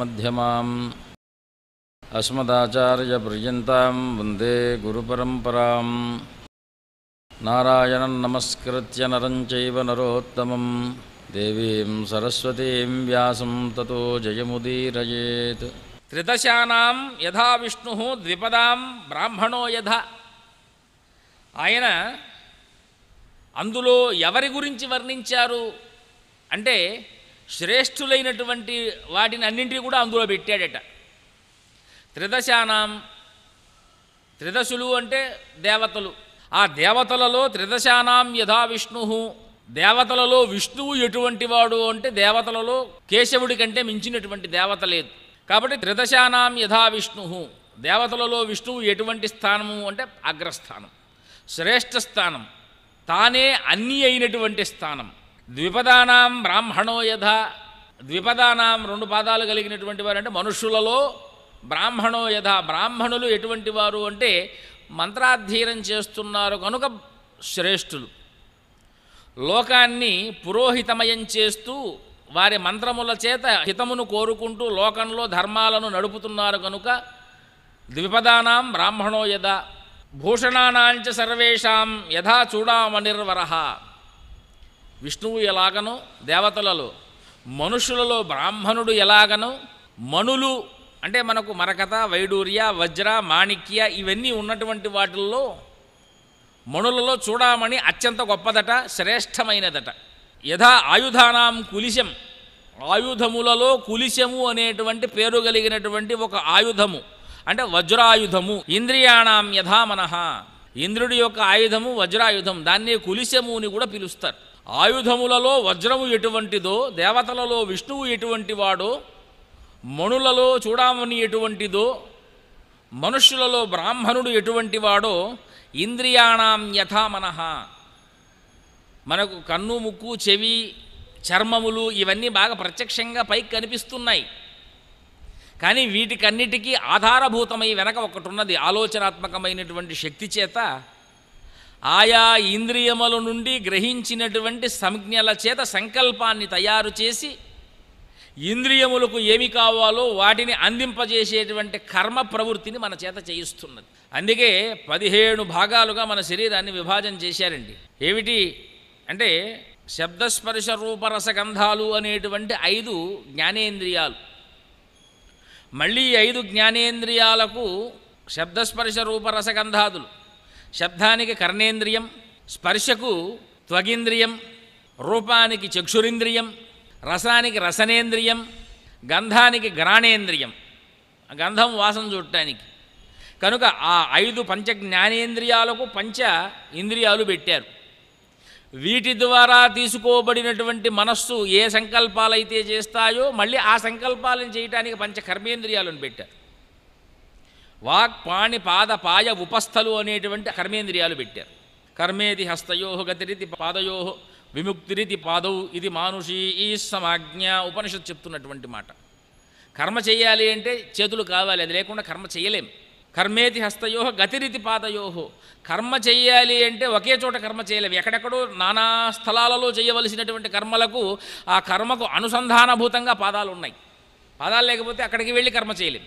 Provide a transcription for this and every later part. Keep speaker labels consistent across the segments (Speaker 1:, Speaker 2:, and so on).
Speaker 1: మధ్యమాం అస్మదాచార్యపర్యంతం వందే గురుపరంపరాం నారాయణం నమస్కృత్య నరం చైవ నరోత్తమం దేవీం సరస్వతీం వ్యాసం తతో జయముదీరేత్ త్రిదశానాం యథా విష్ణు ద్విపదాం బ్రాహ్మణో యథ ఆయన అందులో ఎవరి గురించి వర్ణించారు అంటే శ్రేష్ఠులైనటువంటి వాటిని అన్నింటినీ కూడా అందులో పెట్టాడట త్రిదశానాం త్రిదశులు అంటే దేవతలు ఆ దేవతలలో త్రిదశానాం యథా విష్ణు దేవతలలో విష్ణువు ఎటువంటి వాడు అంటే దేవతలలో కేశవుడి కంటే మించినటువంటి దేవత లేదు కాబట్టి త్రిదశానాం యథా విష్ణు దేవతలలో విష్ణువు ఎటువంటి స్థానము అంటే అగ్రస్థానం శ్రేష్ఠ స్థానం తానే అన్ని అయినటువంటి స్థానం ద్విపదానాం బ్రాహ్మణో యథ ద్విపదానాం రెండు పాదాలు కలిగినటువంటి వారు అంటే మనుషులలో బ్రాహ్మణో యథ బ్రాహ్మణులు ఎటువంటి వారు అంటే మంత్రాధ్యయనం చేస్తున్నారు కనుక శ్రేష్ఠులు లోకాన్ని పురోహితమయం చేస్తూ వారి మంత్రముల చేత హితమును కోరుకుంటూ లోకంలో ధర్మాలను నడుపుతున్నారు కనుక ద్విపదానాం బ్రాహ్మణో యథ భూషణానాంచ సర్వేషాం యథా చూడామనిర్వరహ విష్ణువు ఎలాగనో దేవతలలో మనుషులలో బ్రాహ్మణుడు ఎలాగనో మనులు అంటే మనకు మరకత వైడూర్య వజ్ర మాణిక్య ఇవన్నీ ఉన్నటువంటి వాటిల్లో మణులలో చూడమని అత్యంత గొప్పదట శ్రేష్టమైనదట యథా ఆయుధానాం కులిశం ఆయుధములలో కులిశము అనేటువంటి పేరు కలిగినటువంటి ఒక ఆయుధము అంటే వజ్రాయుధము ఇంద్రియాణం యథామనహ ఇంద్రుడి యొక్క ఆయుధము వజ్రాయుధం దాన్నే కులిశము అని కూడా పిలుస్తారు ఆయుధములలో వజ్రము ఎటువంటిదో దేవతలలో విష్ణువు ఎటువంటి వాడో మణులలో చూడామణి ఎటువంటిదో మనుష్యులలో బ్రాహ్మణుడు ఎటువంటి వాడో ఇంద్రియాణం యథామనహ మనకు కన్ను ముక్కు చెవి చర్మములు ఇవన్నీ బాగా ప్రత్యక్షంగా పైకి కనిపిస్తున్నాయి కానీ వీటికన్నిటికీ ఆధారభూతమై వెనక ఒకటి ఉన్నది ఆలోచనాత్మకమైనటువంటి శక్తి చేత ఆయా ఇంద్రియముల నుండి గ్రహించినటువంటి సంజ్ఞల చేత సంకల్పాన్ని తయారు చేసి ఇంద్రియములకు ఏమి కావాలో వాటిని అందింపజేసేటువంటి కర్మ ప్రవృత్తిని మన చేత చేయిస్తున్నది అందుకే పదిహేను భాగాలుగా మన శరీరాన్ని విభాజన చేశారండి ఏమిటి అంటే శబ్దస్పర్శ రూపరసగంధాలు అనేటువంటి ఐదు జ్ఞానేంద్రియాలు మళ్ళీ ఐదు జ్ఞానేంద్రియాలకు శబ్దస్పర్శ రూపరసగంధాదులు శబ్దానికి కర్ణేంద్రియం స్పర్శకు త్వగింద్రియం రూపానికి చక్షురింద్రియం రసానికి రసనేంద్రియం గంధానికి గ్రాణేంద్రియం గంధం వాసన చూడటానికి కనుక ఆ ఐదు పంచ జ్ఞానేంద్రియాలకు పంచ ఇంద్రియాలు పెట్టారు వీటి ద్వారా తీసుకోబడినటువంటి మనస్సు ఏ సంకల్పాలైతే చేస్తాయో మళ్ళీ ఆ సంకల్పాలను చేయడానికి పంచ కర్మేంద్రియాలను పెట్టారు వాక్ పాణి పాద పాయ ఉపస్థలు అనేటువంటి కర్మేంద్రియాలు పెట్టారు కర్మేది హస్తయో గతిరితి పాదయో విముక్తిరితి పాదౌ ఇది మానుషీ ఈ సమాజ్ఞ ఉపనిషత్తు చెప్తున్నటువంటి మాట కర్మ చేయాలి అంటే చేతులు కావాలి అది లేకుండా కర్మ చేయలేం కర్మేతి హస్తయోహ గతిరితి పాదయోహో కర్మ చేయాలి అంటే ఒకే చోట కర్మ చేయలేము ఎక్కడెక్కడో నానా స్థలాలలో చేయవలసినటువంటి కర్మలకు ఆ కర్మకు అనుసంధానభూతంగా పాదాలు ఉన్నాయి పాదాలు లేకపోతే అక్కడికి వెళ్ళి కర్మ చేయలేము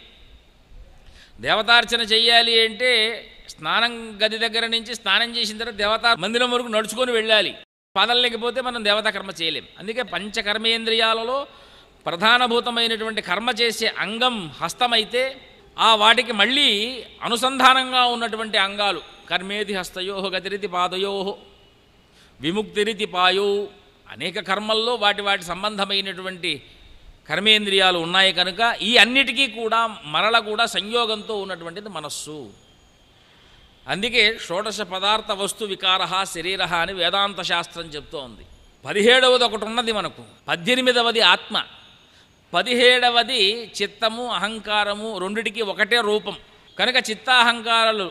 Speaker 1: దేవతార్చన చెయ్యాలి అంటే స్నానం గది దగ్గర నుంచి స్నానం చేసిన తర్వాత దేవతా మందిరం వరకు నడుచుకొని వెళ్ళాలి పాదాలు లేకపోతే మనం దేవతా కర్మ చేయలేం అందుకే పంచకర్మేంద్రియాలలో ప్రధానభూతమైనటువంటి కర్మ చేసే అంగం హస్తమైతే ఆ వాటికి మళ్ళీ అనుసంధానంగా ఉన్నటువంటి అంగాలు కర్మేది హస్తయో గతిరితి పాదయో విముక్తిరితి పాయో అనేక కర్మల్లో వాటి వాటి సంబంధమైనటువంటి కర్మేంద్రియాలు ఉన్నాయి కనుక ఈ అన్నిటికీ కూడా మరల కూడా సంయోగంతో ఉన్నటువంటిది మనస్సు అందుకే షోడశ పదార్థ వస్తు వికార శరీర అని వేదాంత శాస్త్రం చెప్తోంది పదిహేడవది ఒకటి ఉన్నది మనకు పద్దెనిమిదవది ఆత్మ పదిహేడవది చిత్తము అహంకారము రెండిటికి ఒకటే రూపం కనుక చిత్తాహంకారాలు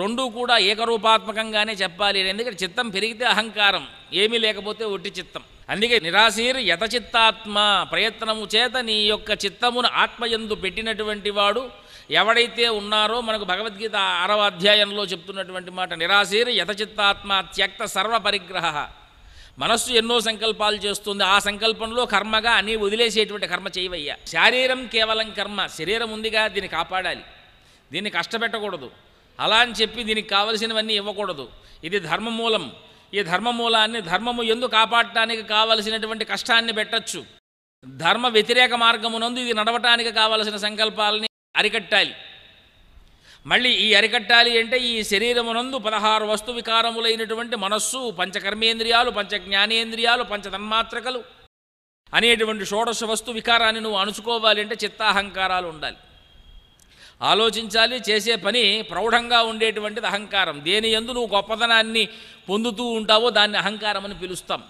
Speaker 1: రెండూ కూడా ఏకరూపాత్మకంగానే చెప్పాలి ఎందుకంటే చిత్తం పెరిగితే అహంకారం ఏమీ లేకపోతే ఒట్టి చిత్తం అందుకే నిరాశీర్ యథచిత్తాత్మ ప్రయత్నము చేత నీ యొక్క చిత్తమును ఆత్మయందు పెట్టినటువంటి వాడు ఎవడైతే ఉన్నారో మనకు భగవద్గీత ఆరవ అధ్యాయంలో చెప్తున్నటువంటి మాట నిరాశీర్ యథచిత్తాత్మ త్యక్త సర్వ పరిగ్రహ మనస్సు ఎన్నో సంకల్పాలు చేస్తుంది ఆ సంకల్పంలో కర్మగా అని వదిలేసేటువంటి కర్మ చేయవయ్యా శారీరం కేవలం కర్మ శరీరం ఉందిగా దీన్ని కాపాడాలి దీన్ని కష్టపెట్టకూడదు అలా అని చెప్పి దీనికి కావలసినవన్నీ ఇవ్వకూడదు ఇది ధర్మమూలం ఈ ధర్మమూలాన్ని ధర్మము ఎందుకు కాపాడటానికి కావలసినటువంటి కష్టాన్ని పెట్టచ్చు ధర్మ వ్యతిరేక మార్గమునందు ఇది నడవటానికి కావలసిన సంకల్పాలని అరికట్టాలి మళ్ళీ ఈ అరికట్టాలి అంటే ఈ శరీరమునందు పదహారు వస్తు వికారములైనటువంటి మనస్సు పంచకర్మేంద్రియాలు పంచ జ్ఞానేంద్రియాలు పంచతన్మాత్రకలు అనేటువంటి షోడశ వస్తు వికారాన్ని నువ్వు అణుచుకోవాలి అంటే చిత్తాహంకారాలు ఉండాలి ఆలోచించాలి చేసే పని ప్రౌఢంగా ఉండేటువంటిది అహంకారం దేని ఎందు నువ్వు గొప్పతనాన్ని పొందుతూ ఉంటావో దాన్ని అహంకారం అని పిలుస్తాం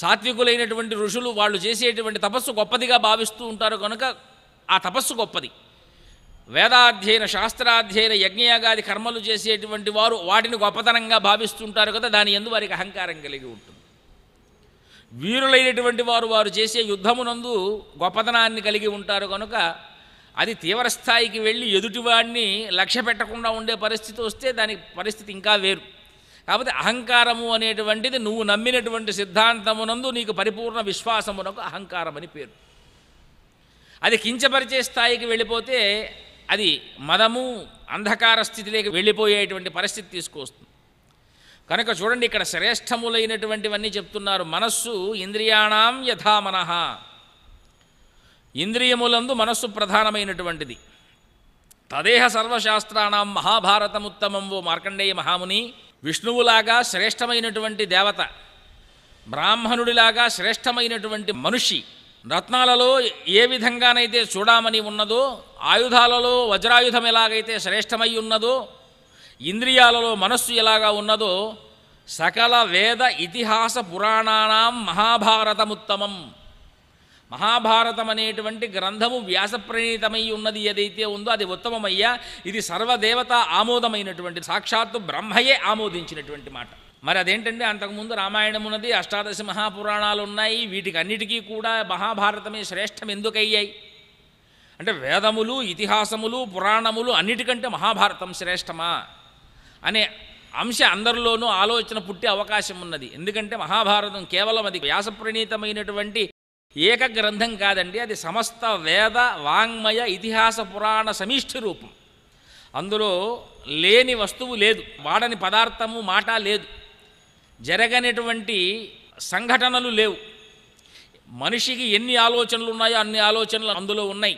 Speaker 1: సాత్వికులైనటువంటి ఋషులు వాళ్ళు చేసేటువంటి తపస్సు గొప్పదిగా భావిస్తూ ఉంటారు కనుక ఆ తపస్సు గొప్పది వేదాధ్యయన శాస్త్రాధ్యయన యజ్ఞయాగాది కర్మలు చేసేటువంటి వారు వాటిని గొప్పతనంగా భావిస్తుంటారు కదా దాని ఎందు వారికి అహంకారం కలిగి ఉంటుంది వీరులైనటువంటి వారు వారు చేసే యుద్ధమునందు గొప్పతనాన్ని కలిగి ఉంటారు కనుక అది తీవ్రస్థాయికి వెళ్ళి ఎదుటివాడిని లక్ష్య పెట్టకుండా ఉండే పరిస్థితి వస్తే దానికి పరిస్థితి ఇంకా వేరు కాబట్టి అహంకారము అనేటువంటిది నువ్వు నమ్మినటువంటి సిద్ధాంతమునందు నీకు పరిపూర్ణ విశ్వాసమునకు అహంకారం అని పేరు అది కించపరిచే స్థాయికి వెళ్ళిపోతే అది మదము అంధకార స్థితిలోకి వెళ్ళిపోయేటువంటి పరిస్థితి తీసుకొస్తుంది కనుక చూడండి ఇక్కడ శ్రేష్టములైనటువంటివన్నీ చెప్తున్నారు మనస్సు ఇంద్రియాణం యథామనహ ఇంద్రియములందు మనస్సు ప్రధానమైనటువంటిది తదేహ సర్వశాస్త్రాణం మహాభారతముత్తమం ఓ మార్కండేయ మహాముని విష్ణువులాగా శ్రేష్టమైనటువంటి దేవత బ్రాహ్మణుడిలాగా శ్రేష్టమైనటువంటి మనిషి రత్నాలలో ఏ విధంగానైతే చూడమని ఉన్నదో ఆయుధాలలో వజ్రాయుధం ఎలాగైతే శ్రేష్టమై ఉన్నదో ఇంద్రియాలలో మనస్సు ఎలాగా ఉన్నదో సకల వేద ఇతిహాస పురాణానాం మహాభారతముత్తమం మహాభారతం అనేటువంటి గ్రంథము వ్యాసప్రణీతమై ఉన్నది ఏదైతే ఉందో అది ఉత్తమమయ్యా ఇది సర్వదేవత ఆమోదమైనటువంటి సాక్షాత్తు బ్రహ్మయే ఆమోదించినటువంటి మాట మరి అదేంటంటే అంతకుముందు రామాయణం ఉన్నది అష్టాదశ మహాపురాణాలు ఉన్నాయి వీటికి అన్నిటికీ కూడా మహాభారతమే శ్రేష్టం ఎందుకయ్యాయి అంటే వేదములు ఇతిహాసములు పురాణములు అన్నిటికంటే మహాభారతం శ్రేష్టమా అనే అంశ అందరిలోనూ ఆలోచన పుట్టే అవకాశం ఉన్నది ఎందుకంటే మహాభారతం కేవలం అది వ్యాసప్రణీతమైనటువంటి ఏక గ్రంథం కాదండి అది సమస్త వేద వాంగ్మయ ఇతిహాస పురాణ సమిష్టి రూపం అందులో లేని వస్తువు లేదు వాడని పదార్థము మాట లేదు జరగనటువంటి సంఘటనలు లేవు మనిషికి ఎన్ని ఆలోచనలు ఉన్నాయో అన్ని ఆలోచనలు అందులో ఉన్నాయి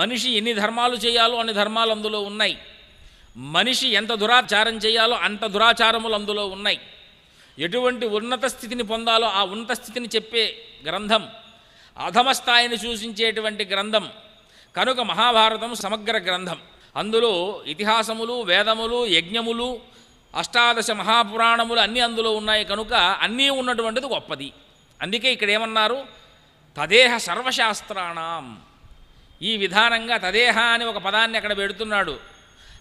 Speaker 1: మనిషి ఎన్ని ధర్మాలు చేయాలో అన్ని ధర్మాలు అందులో ఉన్నాయి మనిషి ఎంత దురాచారం చేయాలో అంత దురాచారములు అందులో ఉన్నాయి ఎటువంటి ఉన్నత స్థితిని పొందాలో ఆ ఉన్నత స్థితిని చెప్పే గ్రంథం అధమస్థాయిని సూచించేటువంటి గ్రంథం కనుక మహాభారతం సమగ్ర గ్రంథం అందులో ఇతిహాసములు వేదములు యజ్ఞములు అష్టాదశ మహాపురాణములు అన్నీ అందులో ఉన్నాయి కనుక అన్నీ ఉన్నటువంటిది గొప్పది అందుకే ఇక్కడ ఏమన్నారు తదేహ సర్వశాస్త్రాణం ఈ విధానంగా తదేహ అని ఒక పదాన్ని అక్కడ పెడుతున్నాడు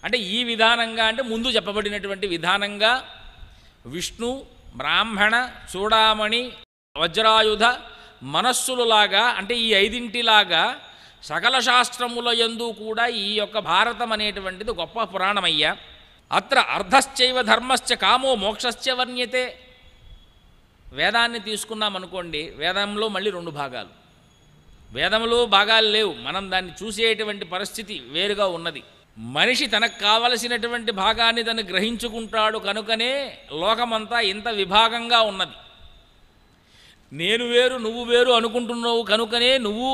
Speaker 1: అంటే ఈ విధానంగా అంటే ముందు చెప్పబడినటువంటి విధానంగా విష్ణు బ్రాహ్మణ చూడామణి వజ్రాయుధ మనస్సులులాగా అంటే ఈ ఐదింటిలాగా సకల శాస్త్రముల ఎందు కూడా ఈ యొక్క భారతం అనేటువంటిది గొప్ప పురాణమయ్యా అత్ర అర్ధశ్చైవ ధర్మశ్చ కామో మోక్షశ్చ వర్ణ్యతే వేదాన్ని తీసుకున్నాం అనుకోండి వేదంలో మళ్ళీ రెండు భాగాలు వేదంలో భాగాలు లేవు మనం దాన్ని చూసేటువంటి పరిస్థితి వేరుగా ఉన్నది మనిషి తనకు కావలసినటువంటి భాగాన్ని తను గ్రహించుకుంటాడు కనుకనే లోకమంతా ఇంత విభాగంగా ఉన్నది నేను వేరు నువ్వు వేరు అనుకుంటున్నావు కనుకనే నువ్వు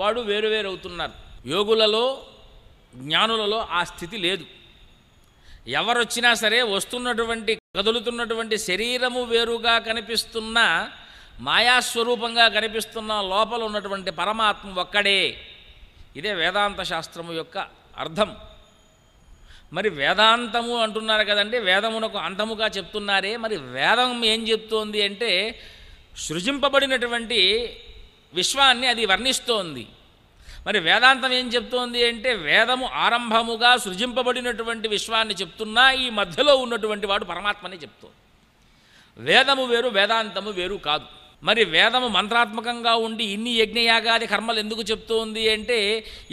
Speaker 1: వాడు వేరు వేరు అవుతున్నారు యోగులలో జ్ఞానులలో ఆ స్థితి లేదు ఎవరొచ్చినా సరే వస్తున్నటువంటి కదులుతున్నటువంటి శరీరము వేరుగా కనిపిస్తున్న మాయాస్వరూపంగా కనిపిస్తున్న లోపల ఉన్నటువంటి పరమాత్మ ఒక్కడే ఇదే వేదాంత శాస్త్రము యొక్క అర్థం మరి వేదాంతము అంటున్నారు కదండి వేదమునకు అంతముగా చెప్తున్నారే మరి వేదం ఏం చెప్తోంది అంటే సృజింపబడినటువంటి విశ్వాన్ని అది వర్ణిస్తోంది మరి వేదాంతం ఏం చెప్తోంది అంటే వేదము ఆరంభముగా సృజింపబడినటువంటి విశ్వాన్ని చెప్తున్నా ఈ మధ్యలో ఉన్నటువంటి వాడు పరమాత్మనే చెప్తోంది వేదము వేరు వేదాంతము వేరు కాదు మరి వేదము మంత్రాత్మకంగా ఉండి ఇన్ని యజ్ఞయాగాది కర్మలు ఎందుకు చెప్తోంది అంటే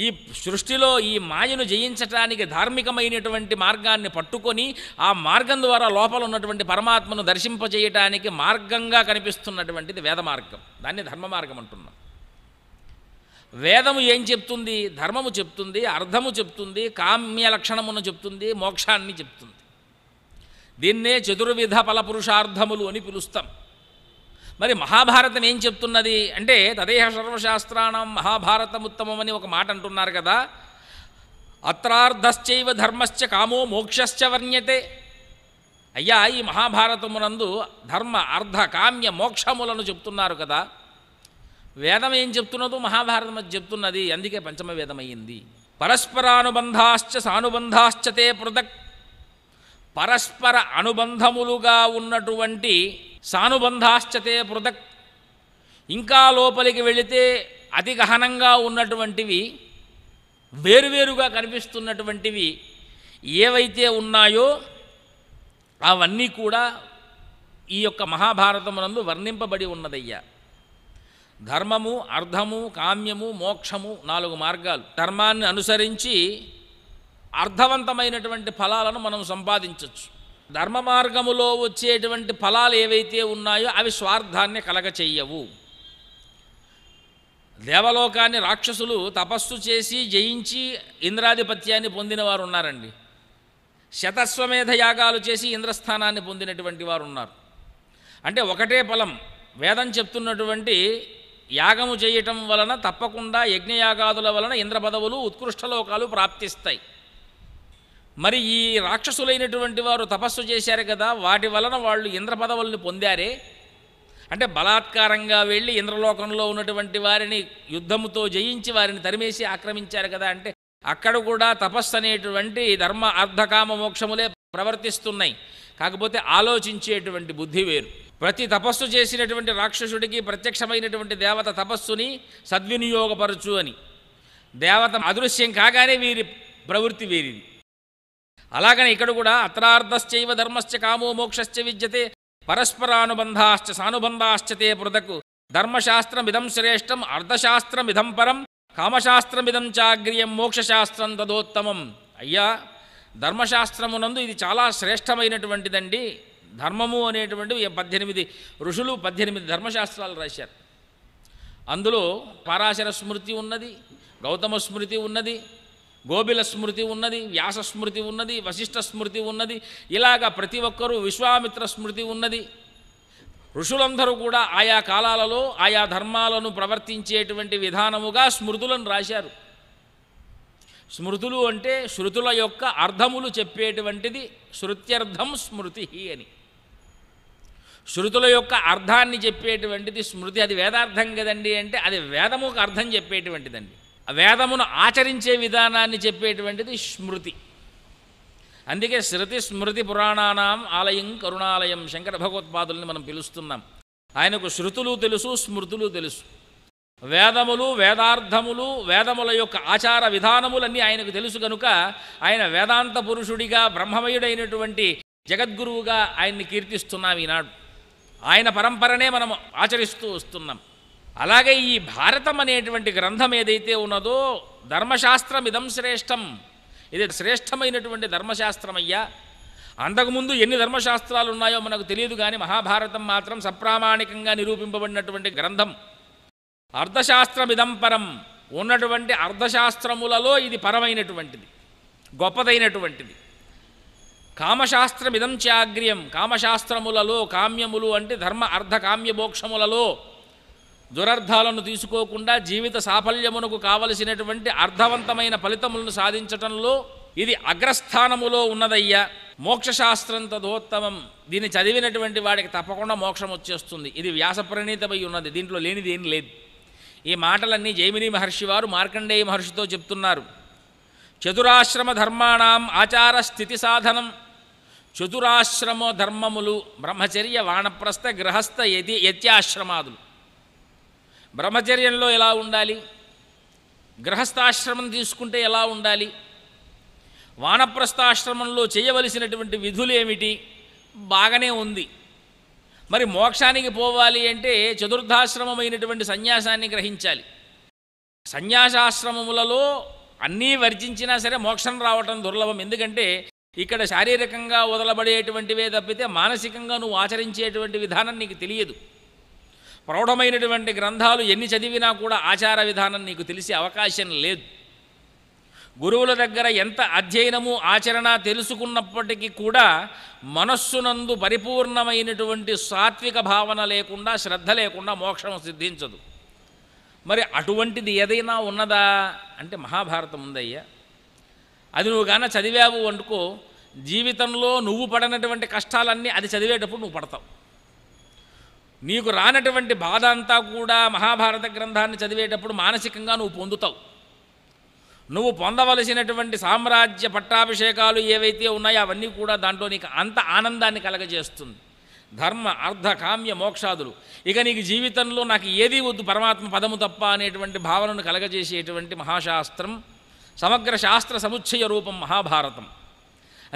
Speaker 1: ఈ సృష్టిలో ఈ మాయను జయించటానికి ధార్మికమైనటువంటి మార్గాన్ని పట్టుకొని ఆ మార్గం ద్వారా లోపల ఉన్నటువంటి పరమాత్మను దర్శింపజేయటానికి మార్గంగా కనిపిస్తున్నటువంటిది వేద మార్గం దాన్ని ధర్మ మార్గం అంటున్నాం వేదము ఏం చెప్తుంది ధర్మము చెప్తుంది అర్థము చెప్తుంది కామ్య లక్షణమును చెప్తుంది మోక్షాన్ని చెప్తుంది దీన్నే చతుర్విధ ఫలపురుషార్థములు అని పిలుస్తాం మరి మహాభారతం ఏం చెప్తున్నది అంటే తదేహ సర్వశాస్త్రాణం మహాభారతముత్తమమని ఒక మాట అంటున్నారు కదా అత్రార్ధశ్చైవ ధర్మశ్చ కామో మోక్షశ్చ వర్ణ్యతే అయ్యా ఈ మహాభారతమునందు ధర్మ అర్ధ కామ్య మోక్షములను చెప్తున్నారు కదా వేదం ఏం చెప్తున్నదో మహాభారతం చెప్తున్నది అందుకే పంచమ వేదమయ్యింది పరస్పరానుబంధాశ్చ సానుబంధాశ్చతే పృథక్ పరస్పర అనుబంధములుగా ఉన్నటువంటి సానుబంధాశ్చతే పృథక్ ఇంకా లోపలికి వెళితే అతి గహనంగా ఉన్నటువంటివి వేరువేరుగా కనిపిస్తున్నటువంటివి ఏవైతే ఉన్నాయో అవన్నీ కూడా ఈ యొక్క మహాభారతమునందు వర్ణింపబడి ఉన్నదయ్యా ధర్మము అర్థము కామ్యము మోక్షము నాలుగు మార్గాలు ధర్మాన్ని అనుసరించి అర్థవంతమైనటువంటి ఫలాలను మనం సంపాదించవచ్చు ధర్మ మార్గములో వచ్చేటువంటి ఫలాలు ఏవైతే ఉన్నాయో అవి స్వార్థాన్ని కలగచెయ్యవు దేవలోకాన్ని రాక్షసులు తపస్సు చేసి జయించి ఇంద్రాధిపత్యాన్ని పొందిన వారు ఉన్నారండి శతస్వమేధ యాగాలు చేసి ఇంద్రస్థానాన్ని పొందినటువంటి వారు ఉన్నారు అంటే ఒకటే ఫలం వేదం చెప్తున్నటువంటి యాగము చేయటం వలన తప్పకుండా యజ్ఞయాగాదుల వలన ఇంద్రపదవులు ఉత్కృష్టలోకాలు ప్రాప్తిస్తాయి మరి ఈ రాక్షసులైనటువంటి వారు తపస్సు చేశారు కదా వాటి వలన వాళ్ళు ఇంద్ర పదవుల్ని పొందారే అంటే బలాత్కారంగా వెళ్ళి ఇంద్రలోకంలో ఉన్నటువంటి వారిని యుద్ధముతో జయించి వారిని తరిమేసి ఆక్రమించారు కదా అంటే అక్కడ కూడా తపస్సు అనేటువంటి ధర్మ అర్ధకామ మోక్షములే ప్రవర్తిస్తున్నాయి కాకపోతే ఆలోచించేటువంటి బుద్ధి వేరు ప్రతి తపస్సు చేసినటువంటి రాక్షసుడికి ప్రత్యక్షమైనటువంటి దేవత తపస్సుని సద్వినియోగపరచు అని దేవత అదృశ్యం కాగానే వీరి ప్రవృత్తి వీరిది అలాగనే ఇక్కడ కూడా అత్రార్థశ్చైవ ధర్మశ్చ కామో మోక్షశ్చ విద్యతే పరస్పరానుబంధాశ్చ సానుబంధాశ్చతే పృథకు ధర్మశాస్త్రమిదం శ్రేష్టం అర్ధశాస్త్రమిదం పరం కామశాస్త్రమిదం చాగ్రియం మోక్షశాస్త్రం తదోత్తమం అయ్యా ధర్మశాస్త్రమునందు ఇది చాలా శ్రేష్టమైనటువంటిదండి ధర్మము అనేటువంటివి పద్దెనిమిది ఋషులు పద్దెనిమిది ధర్మశాస్త్రాలు రాశారు అందులో పారాశర స్మృతి ఉన్నది గౌతమ స్మృతి ఉన్నది గోబిల స్మృతి ఉన్నది వ్యాస స్మృతి ఉన్నది వశిష్ఠ స్మృతి ఉన్నది ఇలాగ ప్రతి ఒక్కరూ విశ్వామిత్ర స్మృతి ఉన్నది ఋషులందరూ కూడా ఆయా కాలాలలో ఆయా ధర్మాలను ప్రవర్తించేటువంటి విధానముగా స్మృతులను రాశారు స్మృతులు అంటే శృతుల యొక్క అర్థములు చెప్పేటువంటిది శృత్యర్థం స్మృతి అని శృతుల యొక్క అర్థాన్ని చెప్పేటువంటిది స్మృతి అది వేదార్థం కదండి అంటే అది వేదముకు అర్థం చెప్పేటువంటిదండి వేదమును ఆచరించే విధానాన్ని చెప్పేటువంటిది స్మృతి అందుకే శృతి స్మృతి పురాణానాం ఆలయం కరుణాలయం శంకర భగవత్పాదుల్ని మనం పిలుస్తున్నాం ఆయనకు శృతులు తెలుసు స్మృతులు తెలుసు వేదములు వేదార్థములు వేదముల యొక్క ఆచార విధానములన్నీ ఆయనకు తెలుసు కనుక ఆయన వేదాంత పురుషుడిగా బ్రహ్మమయుడైనటువంటి జగద్గురువుగా ఆయన్ని కీర్తిస్తున్నాం ఈనాడు ఆయన పరంపరనే మనం ఆచరిస్తూ వస్తున్నాం అలాగే ఈ భారతం అనేటువంటి గ్రంథం ఏదైతే ఉన్నదో ధర్మశాస్త్రం ఇదం శ్రేష్టం ఇది శ్రేష్టమైనటువంటి అయ్యా అంతకుముందు ఎన్ని ధర్మశాస్త్రాలు ఉన్నాయో మనకు తెలియదు కానీ మహాభారతం మాత్రం సప్రామాణికంగా నిరూపింపబడినటువంటి గ్రంథం అర్థశాస్త్రమిదం పరం ఉన్నటువంటి అర్థశాస్త్రములలో ఇది పరమైనటువంటిది గొప్పదైనటువంటిది కామశాస్త్రమిదం చాగ్ర్యం కామశాస్త్రములలో కామ్యములు అంటే ధర్మ అర్థ కామ్యమోక్షములలో దురర్థాలను తీసుకోకుండా జీవిత సాఫల్యమునకు కావలసినటువంటి అర్థవంతమైన ఫలితములను సాధించటంలో ఇది అగ్రస్థానములో ఉన్నదయ్యా మోక్షశాస్త్రం తదోత్తమం దీన్ని చదివినటువంటి వాడికి తప్పకుండా మోక్షం వచ్చేస్తుంది ఇది వ్యాస ప్రణీతమై ఉన్నది దీంట్లో లేనిది ఏం లేదు ఈ మాటలన్నీ జైమిని మహర్షి వారు మార్కండేయ మహర్షితో చెప్తున్నారు చతురాశ్రమ ధర్మాణం ఆచార స్థితి సాధనం చతురాశ్రమ ధర్మములు బ్రహ్మచర్య వానప్రస్థ గృహస్థ యతి యత్యాశ్రమాదులు బ్రహ్మచర్యంలో ఎలా ఉండాలి గృహస్థాశ్రమం తీసుకుంటే ఎలా ఉండాలి వానప్రస్థాశ్రమంలో చేయవలసినటువంటి విధులు ఏమిటి బాగానే ఉంది మరి మోక్షానికి పోవాలి అంటే చతుర్థాశ్రమమైనటువంటి సన్యాసాన్ని గ్రహించాలి సన్యాసాశ్రమములలో అన్నీ వర్జించినా సరే మోక్షం రావటం దుర్లభం ఎందుకంటే ఇక్కడ శారీరకంగా వదలబడేటువంటివే తప్పితే మానసికంగా నువ్వు ఆచరించేటువంటి విధానం నీకు తెలియదు ప్రౌఢమైనటువంటి గ్రంథాలు ఎన్ని చదివినా కూడా ఆచార విధానం నీకు తెలిసే అవకాశం లేదు గురువుల దగ్గర ఎంత అధ్యయనము ఆచరణ తెలుసుకున్నప్పటికీ కూడా మనస్సునందు పరిపూర్ణమైనటువంటి సాత్విక భావన లేకుండా శ్రద్ధ లేకుండా మోక్షం సిద్ధించదు మరి అటువంటిది ఏదైనా ఉన్నదా అంటే మహాభారతం ఉందయ్యా అది నువ్వు గాన చదివావు అనుకో జీవితంలో నువ్వు పడనటువంటి కష్టాలన్నీ అది చదివేటప్పుడు నువ్వు పడతావు నీకు రానటువంటి బాధ అంతా కూడా మహాభారత గ్రంథాన్ని చదివేటప్పుడు మానసికంగా నువ్వు పొందుతావు నువ్వు పొందవలసినటువంటి సామ్రాజ్య పట్టాభిషేకాలు ఏవైతే ఉన్నాయో అవన్నీ కూడా దాంట్లో నీకు అంత ఆనందాన్ని కలగజేస్తుంది ధర్మ అర్ధ కామ్య మోక్షాదులు ఇక నీకు జీవితంలో నాకు ఏది వద్దు పరమాత్మ పదము తప్ప అనేటువంటి భావనను కలగజేసేటువంటి మహాశాస్త్రం సమగ్ర శాస్త్ర సముచ్చయ రూపం మహాభారతం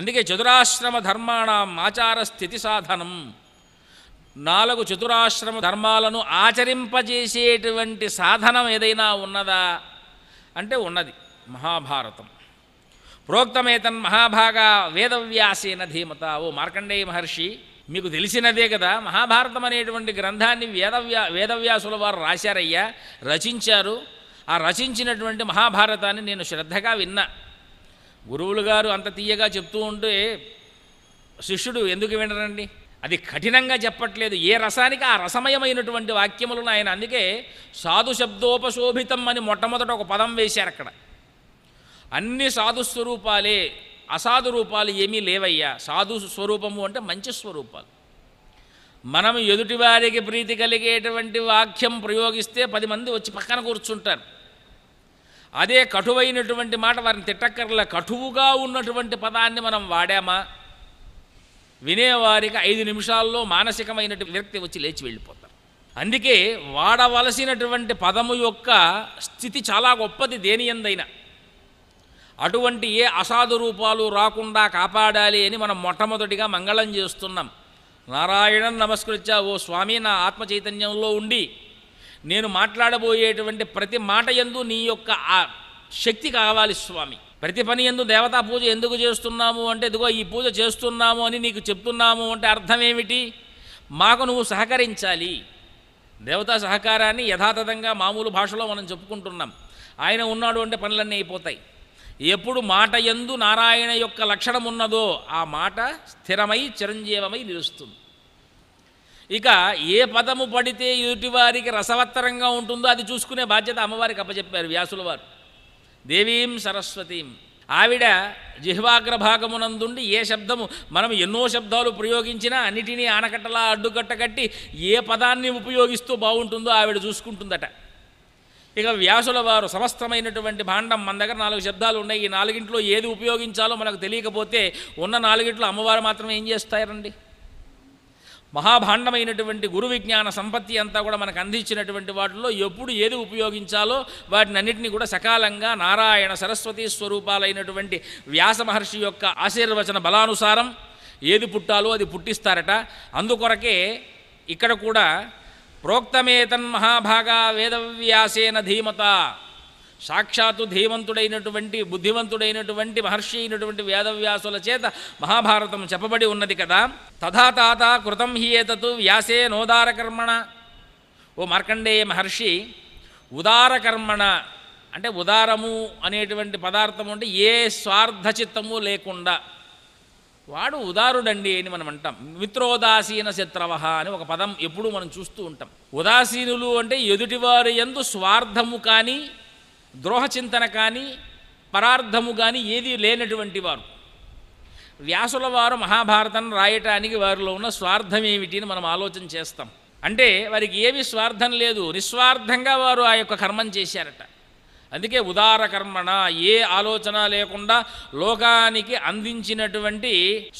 Speaker 1: అందుకే చతురాశ్రమ ధర్మాణం ఆచార స్థితి సాధనం నాలుగు చతురాశ్రమ ధర్మాలను ఆచరింపజేసేటువంటి సాధనం ఏదైనా ఉన్నదా అంటే ఉన్నది మహాభారతం ప్రోక్తమేతన్ మహాభాగా వేదవ్యాసేన ధీమత ఓ మార్కండేయ మహర్షి మీకు తెలిసినదే కదా మహాభారతం అనేటువంటి గ్రంథాన్ని వేదవ్యా వేదవ్యాసుల వారు రాశారయ్యా రచించారు ఆ రచించినటువంటి మహాభారతాన్ని నేను శ్రద్ధగా విన్నా గురువులు గారు అంత తీయగా చెప్తూ ఉంటే శిష్యుడు ఎందుకు వినరండి అది కఠినంగా చెప్పట్లేదు ఏ రసానికి ఆ రసమయమైనటువంటి వాక్యములు ఆయన అందుకే సాధు శబ్దోపశోభితం అని మొట్టమొదట ఒక పదం వేశారు అక్కడ అన్ని సాధు స్వరూపాలే అసాధు రూపాలు ఏమీ లేవయ్యా సాధు స్వరూపము అంటే మంచి స్వరూపాలు మనం ఎదుటివారికి ప్రీతి కలిగేటువంటి వాక్యం ప్రయోగిస్తే పది మంది వచ్చి పక్కన కూర్చుంటారు అదే కటువైనటువంటి మాట వారిని తిట్టక్కర్ల కటువుగా ఉన్నటువంటి పదాన్ని మనం వాడామా వినేవారికి ఐదు నిమిషాల్లో మానసికమైనటువంటి విరక్తి వచ్చి లేచి వెళ్ళిపోతారు అందుకే వాడవలసినటువంటి పదము యొక్క స్థితి చాలా గొప్పది దేని ఎందైనా అటువంటి ఏ అసాధు రూపాలు రాకుండా కాపాడాలి అని మనం మొట్టమొదటిగా మంగళం చేస్తున్నాం నారాయణం నమస్కృత్య ఓ స్వామి నా ఆత్మ చైతన్యంలో ఉండి నేను మాట్లాడబోయేటువంటి ప్రతి మాట ఎందు నీ యొక్క ఆ శక్తి కావాలి స్వామి ప్రతి పని ఎందు దేవతా పూజ ఎందుకు చేస్తున్నాము అంటే ఇదిగో ఈ పూజ చేస్తున్నాము అని నీకు చెప్తున్నాము అంటే అర్థం ఏమిటి మాకు నువ్వు సహకరించాలి దేవతా సహకారాన్ని యథాతథంగా మామూలు భాషలో మనం చెప్పుకుంటున్నాం ఆయన ఉన్నాడు అంటే పనులన్నీ అయిపోతాయి ఎప్పుడు మాట ఎందు నారాయణ యొక్క లక్షణం ఉన్నదో ఆ మాట స్థిరమై చిరంజీవమై నిలుస్తుంది ఇక ఏ పదము పడితే ఎదుటివారికి రసవత్తరంగా ఉంటుందో అది చూసుకునే బాధ్యత అమ్మవారికి అప్పచెప్పారు వ్యాసుల వారు దేవీం సరస్వతీం ఆవిడ జిహ్వాగ్రభాగమునందుండి ఏ శబ్దము మనం ఎన్నో శబ్దాలు ప్రయోగించినా అన్నిటినీ ఆనకట్టలా అడ్డుకట్ట కట్టి ఏ పదాన్ని ఉపయోగిస్తూ బాగుంటుందో ఆవిడ చూసుకుంటుందట ఇక వ్యాసుల వారు సమస్తమైనటువంటి భాండం మన దగ్గర నాలుగు శబ్దాలు ఉన్నాయి ఈ నాలుగింట్లో ఏది ఉపయోగించాలో మనకు తెలియకపోతే ఉన్న నాలుగింట్లో అమ్మవారు మాత్రం ఏం చేస్తారండి మహాభాండమైనటువంటి గురు విజ్ఞాన సంపత్తి అంతా కూడా మనకు అందించినటువంటి వాటిలో ఎప్పుడు ఏది ఉపయోగించాలో వాటిని అన్నింటినీ కూడా సకాలంగా నారాయణ సరస్వతి స్వరూపాలైనటువంటి వ్యాస మహర్షి యొక్క ఆశీర్వచన బలానుసారం ఏది పుట్టాలో అది పుట్టిస్తారట అందుకొరకే ఇక్కడ కూడా ప్రోక్తమేతన్ మహాభాగా వేదవ్యాసేన ధీమత సాక్షాత్తు ధీమంతుడైనటువంటి బుద్ధిమంతుడైనటువంటి మహర్షి అయినటువంటి వేదవ్యాసుల చేత మహాభారతం చెప్పబడి ఉన్నది కదా తథా తాత కృతం హియేతతు వ్యాసే నోదారకర్మణ ఓ మార్కండేయ మహర్షి ఉదారకర్మణ అంటే ఉదారము అనేటువంటి పదార్థం అంటే ఏ స్వార్థ చిత్తము లేకుండా వాడు ఉదారుడండి అని మనం అంటాం మిత్రోదాసీన శత్రవహ అని ఒక పదం ఎప్పుడూ మనం చూస్తూ ఉంటాం ఉదాసీనులు అంటే ఎదుటివారు ఎందు స్వార్థము కానీ ద్రోహచింతన కానీ పరార్థము కానీ ఏది లేనటువంటి వారు వ్యాసుల వారు మహాభారతం రాయటానికి వారిలో ఉన్న స్వార్థం ఏమిటి అని మనం ఆలోచన చేస్తాం అంటే వారికి ఏమి స్వార్థం లేదు నిస్వార్థంగా వారు ఆ యొక్క కర్మం చేశారట అందుకే ఉదార కర్మణ ఏ ఆలోచన లేకుండా లోకానికి అందించినటువంటి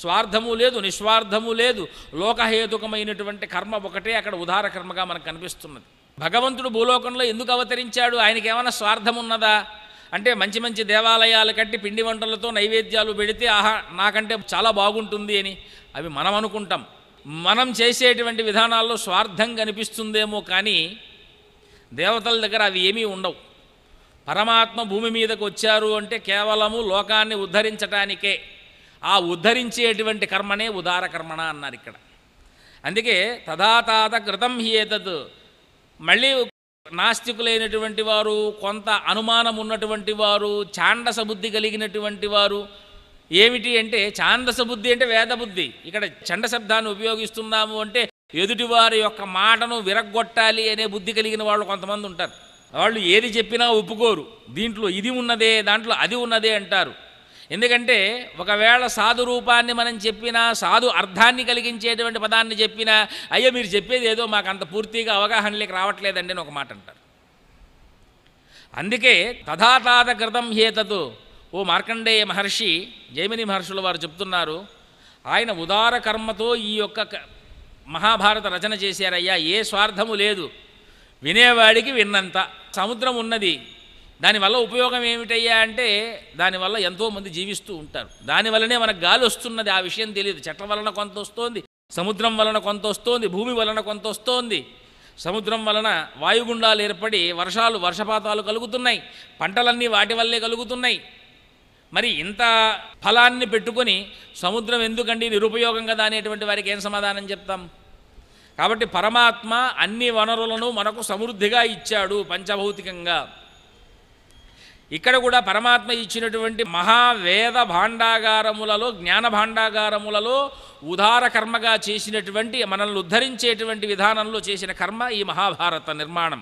Speaker 1: స్వార్థము లేదు నిస్వార్థము లేదు లోకహేతుకమైనటువంటి కర్మ ఒకటే అక్కడ ఉదార కర్మగా మనకు కనిపిస్తున్నది భగవంతుడు భూలోకంలో ఎందుకు అవతరించాడు ఆయనకి ఏమైనా స్వార్థం ఉన్నదా అంటే మంచి మంచి దేవాలయాలు కట్టి పిండి వంటలతో నైవేద్యాలు పెడితే ఆహా నాకంటే చాలా బాగుంటుంది అని అవి మనం అనుకుంటాం మనం చేసేటువంటి విధానాల్లో స్వార్థం కనిపిస్తుందేమో కానీ దేవతల దగ్గర అవి ఏమీ ఉండవు పరమాత్మ భూమి మీదకు వచ్చారు అంటే కేవలము లోకాన్ని ఉద్ధరించటానికే ఆ ఉద్ధరించేటువంటి కర్మనే ఉదార కర్మణ అన్నారు ఇక్కడ అందుకే తదాతాత కృతం హి ఏతత్ మళ్ళీ నాస్తికులైనటువంటి వారు కొంత అనుమానం ఉన్నటువంటి వారు ఛాండస బుద్ధి కలిగినటువంటి వారు ఏమిటి అంటే ఛాందస బుద్ధి అంటే వేదబుద్ధి ఇక్కడ చండ శబ్దాన్ని ఉపయోగిస్తున్నాము అంటే ఎదుటివారి యొక్క మాటను విరగ్గొట్టాలి అనే బుద్ధి కలిగిన వాళ్ళు కొంతమంది ఉంటారు వాళ్ళు ఏది చెప్పినా ఒప్పుకోరు దీంట్లో ఇది ఉన్నదే దాంట్లో అది ఉన్నదే అంటారు ఎందుకంటే ఒకవేళ సాధు రూపాన్ని మనం చెప్పినా సాధు అర్థాన్ని కలిగించేటువంటి పదాన్ని చెప్పినా అయ్యో మీరు చెప్పేది ఏదో మాకు అంత పూర్తిగా అవగాహనలోకి రావట్లేదండి అని ఒక మాట అంటారు అందుకే తథాతాత కృతం హేతతు ఓ మార్కండేయ మహర్షి జైమిని మహర్షులు వారు చెప్తున్నారు ఆయన ఉదార కర్మతో ఈ యొక్క మహాభారత రచన చేశారయ్యా ఏ స్వార్థము లేదు వినేవాడికి విన్నంత సముద్రం ఉన్నది దానివల్ల ఉపయోగం ఏమిటయ్యా అంటే దానివల్ల ఎంతోమంది జీవిస్తూ ఉంటారు దానివల్లనే మనకు గాలి వస్తున్నది ఆ విషయం తెలియదు చెట్ల వలన కొంత వస్తోంది సముద్రం వలన కొంత వస్తోంది భూమి వలన కొంత వస్తోంది సముద్రం వలన వాయుగుండాలు ఏర్పడి వర్షాలు వర్షపాతాలు కలుగుతున్నాయి పంటలన్నీ వాటి వల్లే కలుగుతున్నాయి మరి ఇంత ఫలాన్ని పెట్టుకొని సముద్రం ఎందుకండి నిరుపయోగం కదా అనేటువంటి వారికి ఏం సమాధానం చెప్తాం కాబట్టి పరమాత్మ అన్ని వనరులను మనకు సమృద్ధిగా ఇచ్చాడు పంచభౌతికంగా ఇక్కడ కూడా పరమాత్మ ఇచ్చినటువంటి మహావేద భాండాగారములలో జ్ఞాన భాండాగారములలో ఉదార కర్మగా చేసినటువంటి మనల్ని ఉద్ధరించేటువంటి విధానంలో చేసిన కర్మ ఈ మహాభారత నిర్మాణం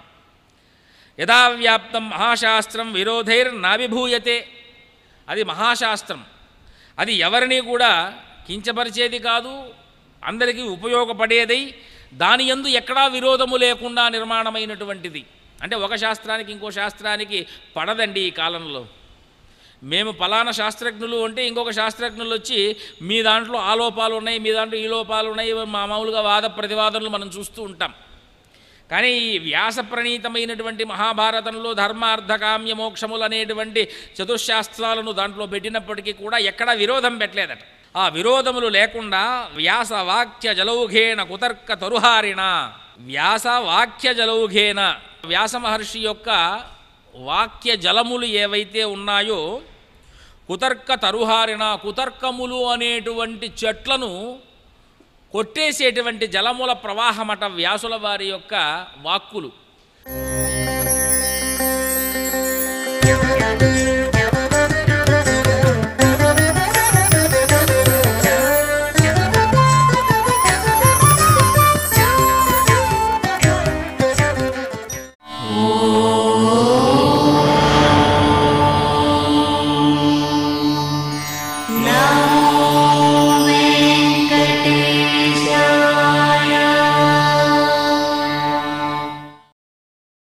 Speaker 1: యథావ్యాప్తం మహాశాస్త్రం నాభిభూయతే అది మహాశాస్త్రం అది ఎవరిని కూడా కించపరిచేది కాదు అందరికీ ఉపయోగపడేదై దాని ఎందు ఎక్కడా విరోధము లేకుండా నిర్మాణమైనటువంటిది అంటే ఒక శాస్త్రానికి ఇంకో శాస్త్రానికి పడదండి ఈ కాలంలో మేము పలానా శాస్త్రజ్ఞులు అంటే ఇంకొక శాస్త్రజ్ఞులు వచ్చి మీ దాంట్లో ఆ లోపాలు ఉన్నాయి మీ దాంట్లో ఈ లోపాలు ఉన్నాయి మా మామూలుగా వాద ప్రతివాదనలు మనం చూస్తూ ఉంటాం కానీ ఈ వ్యాస ప్రణీతమైనటువంటి మహాభారతంలో ధర్మార్థకామ్య మోక్షములు అనేటువంటి చతుశాస్త్రాలను దాంట్లో పెట్టినప్పటికీ కూడా ఎక్కడా విరోధం పెట్టలేదట ఆ విరోధములు లేకుండా వ్యాస వాక్య జలౌఘేణ కుతర్క తరుహారిణ వ్యాస వాక్య జలౌఘేన వ్యాస మహర్షి యొక్క వాక్య జలములు ఏవైతే ఉన్నాయో కుతర్క తరుహారిన కుతర్కములు అనేటువంటి చెట్లను కొట్టేసేటువంటి జలముల ప్రవాహమట వ్యాసుల వారి యొక్క వాక్కులు